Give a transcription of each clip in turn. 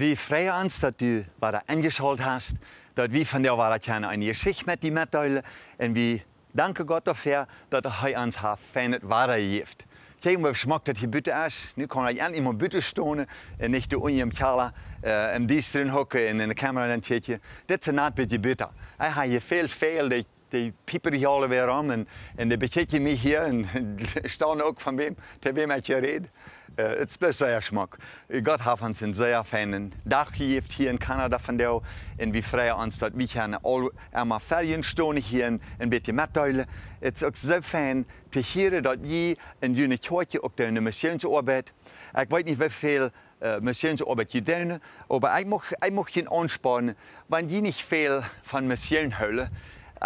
wie frei uns, dat du bei der eingeschaut hast, dass wie von der Wahrheit eine Geschichte mit die mitteilen und wie danken Gott dafür, dat er ha feine war heeft. Kijk hoe smaakt dat je buiten is. Nu kan je aan iemand buiten stonen en niet door in je kala eh, en die hokken en in de camera een Dit is een bitte buiten. Hij ha je veel, veel die pieper ik alle wieder aan und, en die bekijken mij hier und en staan ook van wem, tegen wem ich hier Es ist bloß is best Gott hat uns einen sehr feinen Dach heeft hier in Kanada von jou und wie freuen uns dat Wir gaan alle einmal veljenstonen hier en een beetje metduilen. Het is ook zo fijn te horen dat je in eh, je kerkje ook de Missionsarbeit, ich weiß nicht, wie viel missionsarbeid je doet, maar ik mag, ik mag je aanspannen, want je niet veel van mission houden.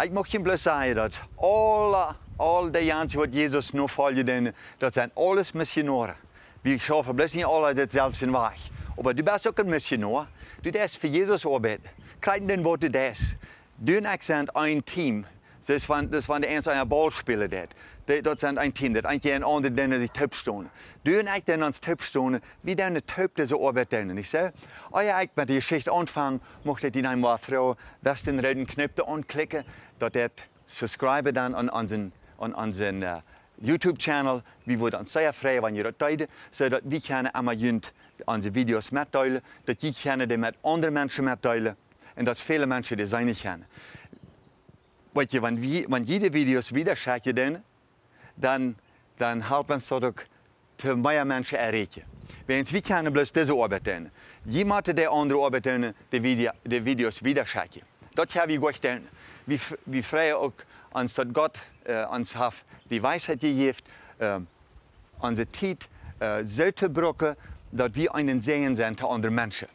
Ik mag je blus zeggen dat. Alle, al de jantjes wat Jezus nu voor je deed, dat zijn alles missionaren. Wie schaffen blus niet altijd hetzelfde zijn weg. Maar je bent ook een missionaar. Du des voor Jezus arbeid. Krijg dan wat du des. Doe een accent, een team. Das waren, das waren die einzelnen Ballspieler dort. Die, das sind ein Team, das ein andere, denen die Töpfstunden. Dürfen ich dann ans Töpfstunden, wie deine Töp diese Arbeit denen, nicht so? Euer ah ich mit der Geschichte anfangen, möchte die einmal Frau, das den roten Knöpfe anklicken, dort subscribe dann an unseren, an unseren uh, äh, YouTube-Channel. Wir würden sehr freuen, wenn ihr das teilt, sodass wir können einmal unsere Videos mitteilen, dass ihr die mit anderen Menschen mitteilen und dass viele Menschen das sein können weet je, wanneer wie, wanneer je video's wieder kijkt, dann, dan, dan houdt men zo ook te meer mensen erreichen. wir können bloß diese Arbeit machen, Jemand der andere arbeiten, de, video, de video's wieder kijken. Das gaan we goed doen. We, wir freuen ook ons dat God uh, ons heeft die Weisheit gegeben uh, unsere Zeit uh, zo te brokken dat we een zegen zijn te andere Menschen.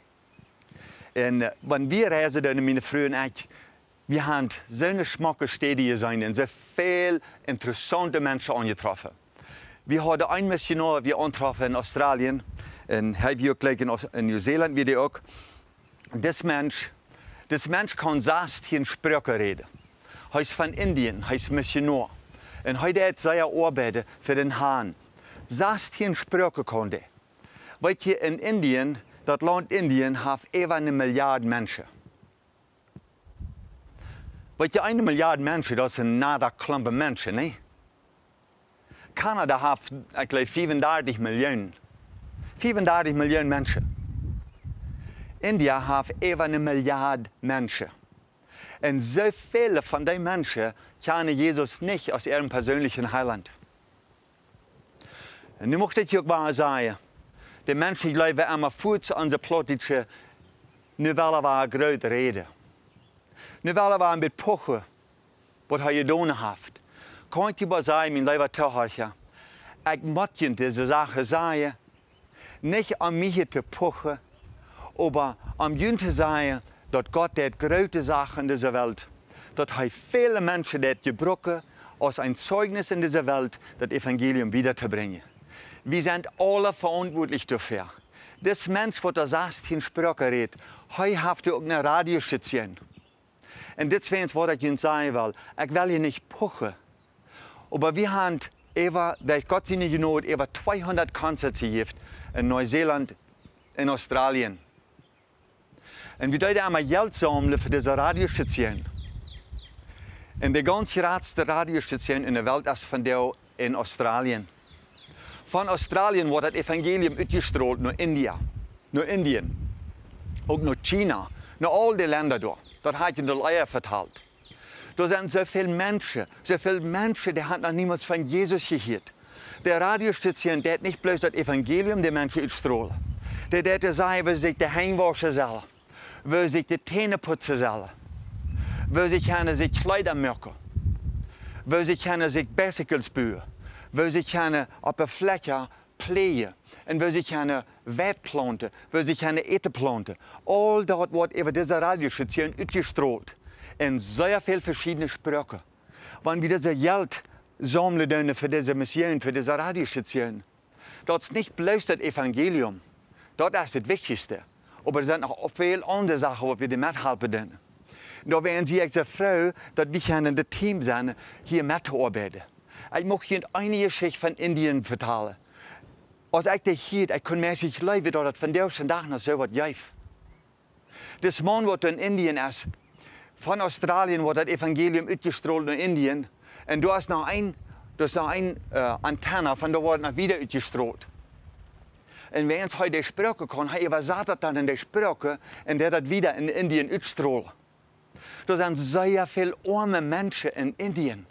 En uh, wanneer we reizen, dan mijn vrienden en ik, wir haben so eine schmacke Städte gesehen und so viele interessante Menschen angetroffen. Wir haben einen Missionar wir angetroffen in Australien und haben auch gleich in Neuseeland wieder auch. Das Mensch, das Mensch kann selbst hier in Sprache reden. Er ist von Indien, er ist Missionar. Und heute hat seine Arbeit für den Hahn. Selbst hier in Sprache konnte. Weil hier in Indien, das Land Indien, hat etwa eine Milliarde Menschen. Want je, 1 miljard mensen, dat zijn nada klampe mensen, nee? Canada heeft, eigenlijk 35 miljoen. 35 miljoen mensen. India heeft even een miljard mensen. En zoveel van die mensen kennen Jezus niet als ihrem persoonlijke heiland. En nu mocht ik je ook wel zeggen. De mensen leven allemaal voort aan de politieke, nu willen we groot reden. Nu väl var en bit poche, vad har jag då haft? Kan inte bara säga min leva töharcha, jag måste inte dessa saker säga. Nicht an mich zu pochen, aber am Jünte sagen, dass Gott der größte Sache in dieser Welt, dass er viele Menschen der gebrochen, als ein Zeugnis in dieser Welt, das Evangelium wiederzubringen. Wir sind alle verantwortlich dafür. Das Mensch, der da saß, den redet, hat habt ihr auch eine Radiostation. En dit is wat ik je zeggen wil. Ik wil je niet puchen. Maar we hebben über, der Gottsinn genoot, über 200 Konzerte gibt in Neuseeland, in Australien. Und wir dürfen einmal Geld sammeln für diese radiostation. Und die ganz ratsste Radiostation in der Welt ist von der in Australien. Von Australien wird das Evangelium ausgestrahlt nach India, nach Indien, auch nach China, nach all den Ländern dort. Dat hat in der Leier verteilt. Da sind so viele Menschen, so viele Menschen, die haben noch niemals von Jesus gehört. Der Radiostation, der hat nicht bloß das Evangelium der Menschen strahlen. Der der sagen, wo sich die der Heimwaschen soll, wo sich die Zähne putzen soll, wo sich gerne sich Kleider merken, wo sich gerne sich Bicycles bühen, wo sich gerne auf der Fläche pflegen en wil zich gerne weitplanten, wil sich eine eten planten. All dat wird über diese radioschütze ausgestrahlt. In sehr veel verschillende spreuken. Wenn wir deze geld sammelen voor deze mission, voor deze radioschütze, dat ist nicht bloß das evangelium. Dat ist das wichtigste. Aber es sind noch viele andere Sachen, die wir de können. Da wären Sie sehr froh, dass wir in dem Team sind, hier mitzuarbeiten. Ich möchte Ihnen eine Geschichte von Indien vertellen. Als ich dich hielt, ich konnte mäßig leben, dass von der Tag nach so was jäuf. Das Mann, was in Indien ist, von Australien, wo das Evangelium ausgestrahlt in Indien, und du hast noch ein, du hast noch ein äh, Antenne, von der wurde noch wieder ausgestrahlt. Und wenn es heute Sprache kann, hat übersetzt das dann in der Sprache, und der das wieder in Indien ausstrahlt. Da sind sehr viele arme Menschen in Indien.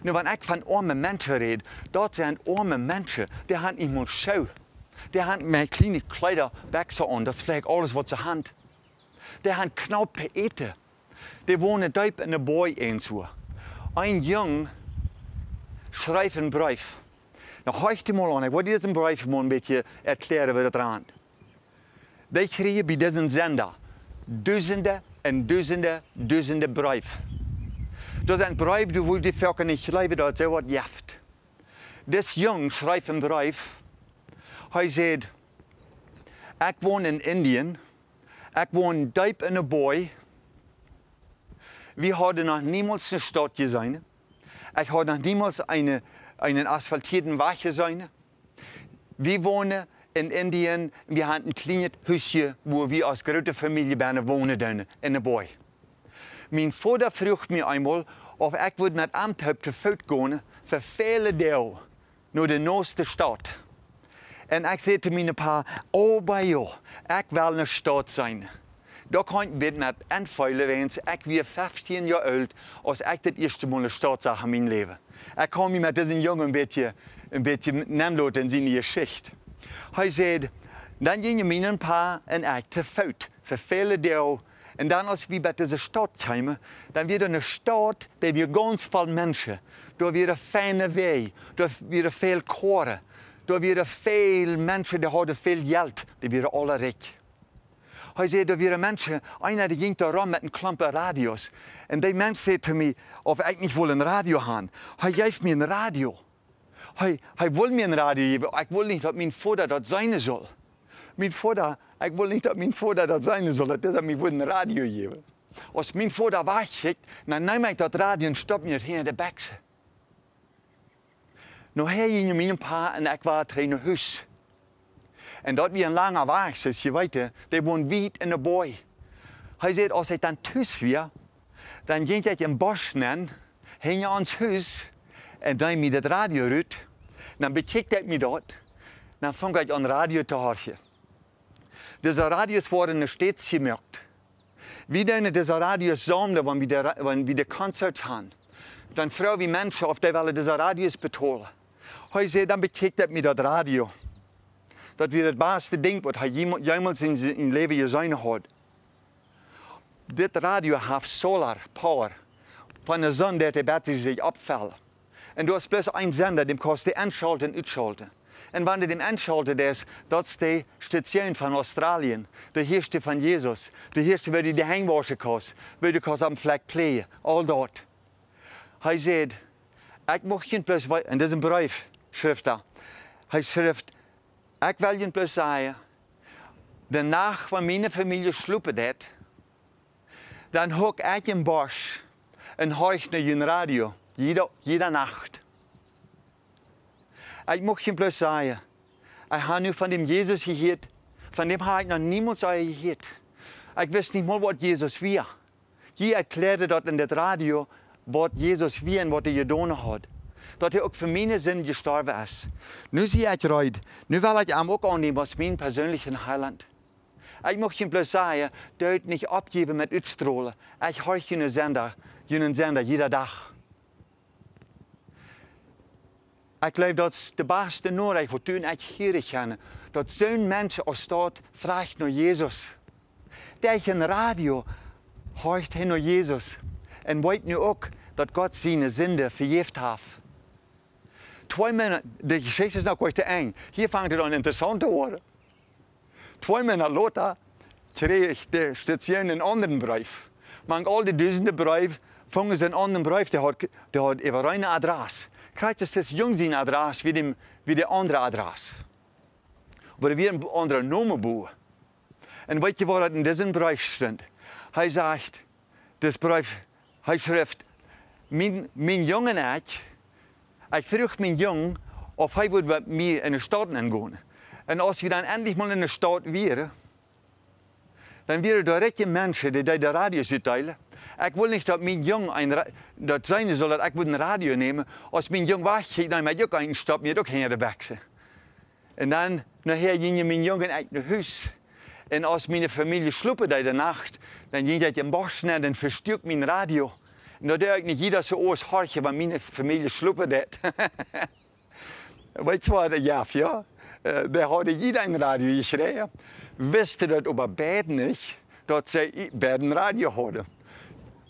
Nu, wanneer ik van arme mensen rede, dat zijn arme mensen die haben nicht mal Die haben mijn kleine Kleider weg Dat is alles, wat ze hebben. Die hebben knapp eten. Die wonen diep in de Boy Een jong jong schrijft een Brief. Nou, hoort je mal aan? ik wil deze brief een beetje erklären, wat er aan. Die krijgen bij deze zender duizenden en duizenden, duizenden brieven. Das då sen brev du vill försöka ni skriva das ist var jäft. Des jung schreibt im Brief, er sagt, ich wohne in Indien, ich wohne deep in een boy, wir hadden noch niemals eine Stadt gezien, ik had nog niemals een, een asphaltierten Weg gezien. Wir wohnen in Indien, wir haben ein kleines Hüschen, wo wir als große Familie wohnen, in een boy. Mijn vader vroeg me eenmaal of ik wil met Amthub te voet gaan voor vele deel naar de nooste stad. En ik zei te mijn pa, oh bij jou, ik wil een stad zijn. Daar kan ik bid en aanvullen, want ik weer 15 jaar oud als ik dit eerste maal een stad zag in mijn leven. Ik kan me met deze jongen een beetje, een beetje nemen in zijn geschicht. Hij zei, dan ging je mijn pa en ik te voet voor vele deel en dan als we bij deze stad komen, dan weer een stad die weer ganz veel mensen, door weer een fijne weg, door weer veel koren, door weer veel mensen die hadden veel geld, die weer alle rijk. Hij zei, er mensen, nou einer die ging da met een klampe radio's. En die mens zei tegen mij, of ik niet wil een radio gaan. Hij geeft me een radio. Hij, hij wil me een radio geven. Ik wil niet dat mijn vader dat zijn zal. Mijn vader, ik wil niet dat mijn vader dat zijn zal. Dus dat is dat mij een radio geven. Als mijn vader wegkijkt, dan neem ik dat radio en stop me in de bekse. Nou, hier ging mijn pa en ik was naar huis. En dat weer een lange weg is, je weet het. Die woont wiet in de boy. Hij zei, als hij dan thuis weer, dan ging ik een bos nemen, je je ons huis en dan met het radio uit. Dan bekijkt ik me dat. Dan vond ik aan radio te horen. Dieser Radius wurde stets gemerkt. Wie denn dieser Radius Somde, wenn die, wenn wir die Konzert haben, dann fragen wir Menschen, auf der Welle dieser Radius betonen. Heute sehe dann beträgt das mit dat Radio. Dat wird das wahrste Ding, was jemals in seinem Leben gesehen hat. Das Radio hat Solar Power. van der Sonne, der die Batterie sich abfällt. En du hast bloß einen Sender, dem kannst du einschalten und ausschalten. Und wenn je hem anschaute, das, ist is station von Australien, der heerste von Jesus, der heerste waar je de hangwasje kost. Waar je kost aan vlek plegen. Al dat. Hij zegt, ik mag je plus... En dit brief, schrift daar. er schrift, ik wil je plus zeggen... danach, wenn meine familie sloepen dat... Dan hoek ik een bos en hoor naar je radio. jede, jeder Nacht. Ik mocht geen plus zaaien. Ik heb nu van dem Jezus gegeerd. Van dem heb ik nog niemand zaaien gegeerd. Ik wist niet meer wat Jezus wie. Je erklärte dat in het radio wat Jezus was en wat hij gedaan had. Dat hij ook voor mijn zin gestorven is. Nu zie ik eruit. Nu wil ik hem ook aannemen als mijn persoonlijke heiland. Ik mocht geen plus zeggen, duid niet opgeven met uitstrolen. Ik hoor geen zender, geen zender, iedere dag. Ik geloof dat de beste Noorwegen voor toen echt gaan. Dat zo'n mens als staat vraagt naar Jezus. Tegen radio hoort hij naar Jezus. En weet nu ook dat God zijn zinde vergeeft heeft. Twee mannen, de geschiedenis is nog kort te eng. Hier vangt het dan interessant te worden. Twee mannen, later kreeg de station een andere brief. Maar al die duizenden brieven fangen sie an den Brief, der hat, der hat eben eine Adresse. Kreuz ist das Jungsin Adresse wie, dem, wie der andere Adresse. Aber wir ein anderer Nomenbuch. Und weißt du, was in diesem Brief stand? Er sagt, das Brief, er schreibt, mein, mein Jungen hat, ich frage meinen Jungen, ob er würde mit mir in die Stadt gehen. Und als wir dann endlich mal in der Stadt wären, dann wären da richtige Menschen, die da Radio teilen. Ich will nicht, dass mein Jung ein, zijn sein soll, dass ich ein Radio nehmen Als mein Jung weggeht, dann mit Juck einstoppt, mir doch keiner weg. Und dann, nachher nou, ging mijn Jungen in nach Haus. Und als meine Familie schluppe da in der Nacht, dann ging dat im borst und dann verstuurt mijn Radio. Und da darf ich nicht jeder so aus horchen, weil meine Familie schluppe dat. Weißt du, wat der ja? Eh, der hadden jeder ein Radio geschrieben. Wisste das aber Bad nicht, dass sie Bad ein Radio hatte.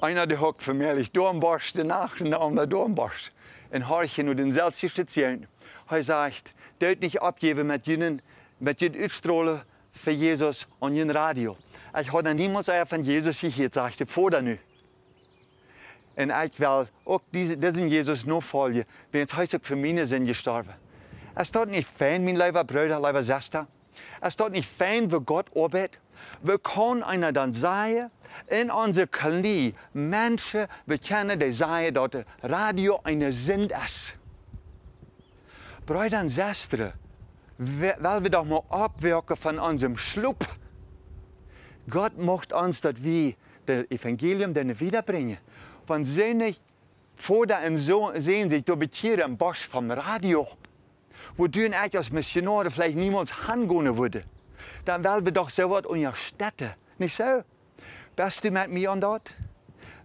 Einer der hockt förmelig Dornborsten nach und der andere Dornborst. En horchen und den zeltje speziellen. Er sagt, deut nicht abgeben mit jenen, mit jen Uitstrahlen für Jesus und jen Radio. Ich habe niemals einer von Jesus gehört, sagte vor der nu. Und ich will auch diese, diesen Jesus nur folgen, wenn es heute für meine sind gestorben. Es dort nicht fein, mein lieber Bruder, lieber Schwester. Es dort nicht fein, wo Gott arbeitet. Wir können einer dan zeggen, in onze knie, Menschen, wir kennen die zeggen dat radio eine zend ist. Brüder und Schwestern, weil wir doch mal abwirken von unserem Schlupf. Gott macht uns, dass wir das Evangelium dann wiederbringen. Von seine Vater und Sohn sehen sich hier im Bosch vom Radio, wodurch ich als Missionare vielleicht niemals hangehen würden. dann willen we doch sowas onze Städte, niet zo? Bist du mit mir aan dort?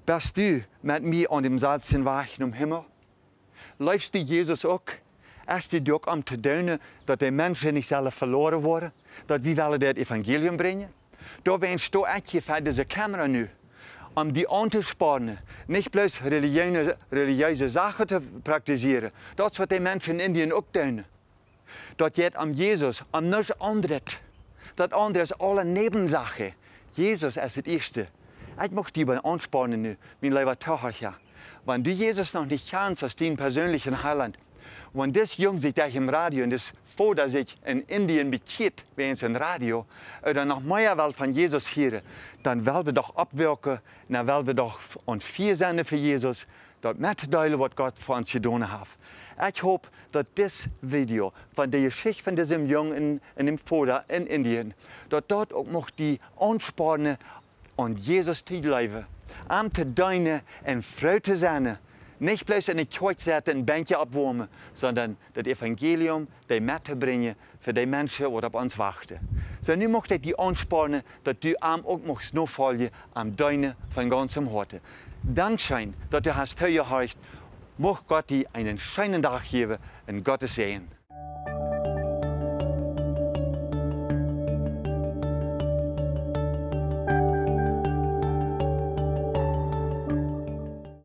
Bist du mit mir aan dem seltsamen Weichen om Himmel? Läufst du Jesus auch? Is du ook am te doen dat de mensen niet zelf verloren worden? Dat wie willen het evangelium brengen? Daar wenst je van deze camera nu. Om die aan te sparen. Niet plus religieuze, religieuze zaken te praktiseren. Dat is wat de mensen in Indië ook doen. Dat je het aan Jezus, aan niets anders. Das andere ist alle Nebensache. Jesus ist das Erste. Ich möchte dich anspannen, mein lieber Tochter. Wenn du Jesus noch nicht kennst aus deinem persönlichen Heiland, Want dit jong zit tegen de radio. En dus voordat zich in Indië bekeert bij een radio, eh, dan nog meer wel van Jezus heren, Dan wel we toch opwerken. Dan wel we toch vier zijn voor Jezus. Dat met duidelijk wat God voor ons gedaan heeft. Ik hoop dat dit video van de geschicht van deze jong in, in vader in Indië, dat dat ook mocht die aansporen om Jezus te leven. Aan te duinen en fruit te zijn. nicht bloß in de kerk zetten en een bandje opwarmen, sondern das evangelium, die Mette bringen für die Menschen, die auf uns warten. So, nun möchte ich dich anspornen, dass du u arm ook mocht volgen am deine von ganzem harte. Dann schijn dass du hast heuer mocht Gott dir einen schönen Tag geben und Gottes sehen.